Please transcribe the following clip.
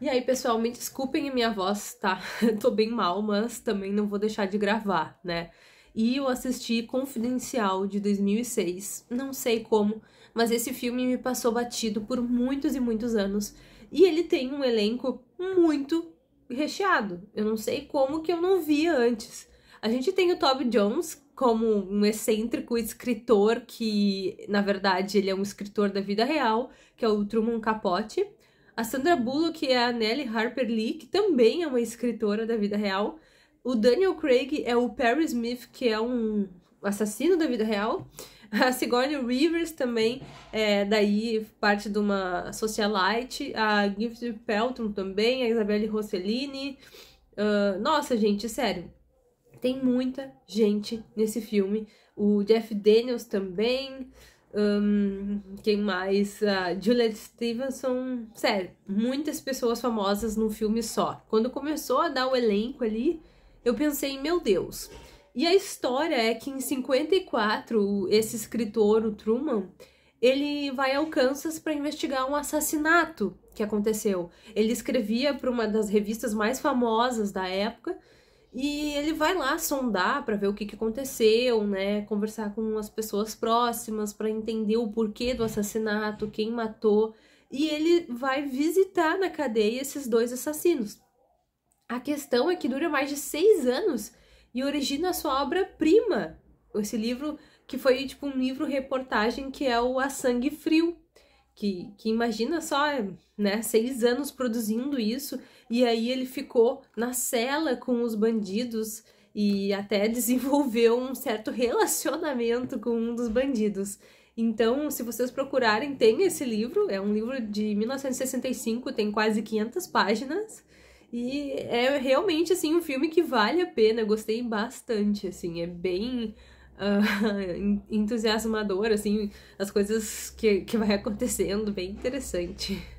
E aí, pessoal, me desculpem a minha voz, tá? Tô bem mal, mas também não vou deixar de gravar, né? E eu assisti Confidencial de 2006, não sei como, mas esse filme me passou batido por muitos e muitos anos. E ele tem um elenco muito recheado. Eu não sei como que eu não via antes. A gente tem o Toby Jones como um excêntrico escritor que, na verdade, ele é um escritor da vida real, que é o Truman Capote. A Sandra Bullock é a Nellie Harper Lee, que também é uma escritora da vida real. O Daniel Craig é o Perry Smith, que é um assassino da vida real. A Sigourney Rivers também é daí parte de uma socialite. A Gifted Pelton também, a Isabelle Rossellini. Uh, nossa, gente, sério. Tem muita gente nesse filme. O Jeff Daniels também quem mais? A ah, Juliette Stevenson. Sério, muitas pessoas famosas num filme só. Quando começou a dar o elenco ali, eu pensei, meu Deus. E a história é que em 54, esse escritor, o Truman, ele vai ao Kansas para investigar um assassinato que aconteceu. Ele escrevia para uma das revistas mais famosas da época e ele vai lá sondar para ver o que, que aconteceu, né? Conversar com as pessoas próximas para entender o porquê do assassinato, quem matou. E ele vai visitar na cadeia esses dois assassinos. A questão é que dura mais de seis anos e origina a sua obra-prima. Esse livro que foi tipo um livro reportagem que é o A Sangue Frio, que, que imagina só, né, seis anos produzindo isso, e aí ele ficou na cela com os bandidos e até desenvolveu um certo relacionamento com um dos bandidos. Então, se vocês procurarem, tem esse livro, é um livro de 1965, tem quase 500 páginas. E é realmente assim um filme que vale a pena, eu gostei bastante, assim, é bem uh, entusiasmador, assim, as coisas que, que vai acontecendo, bem interessante.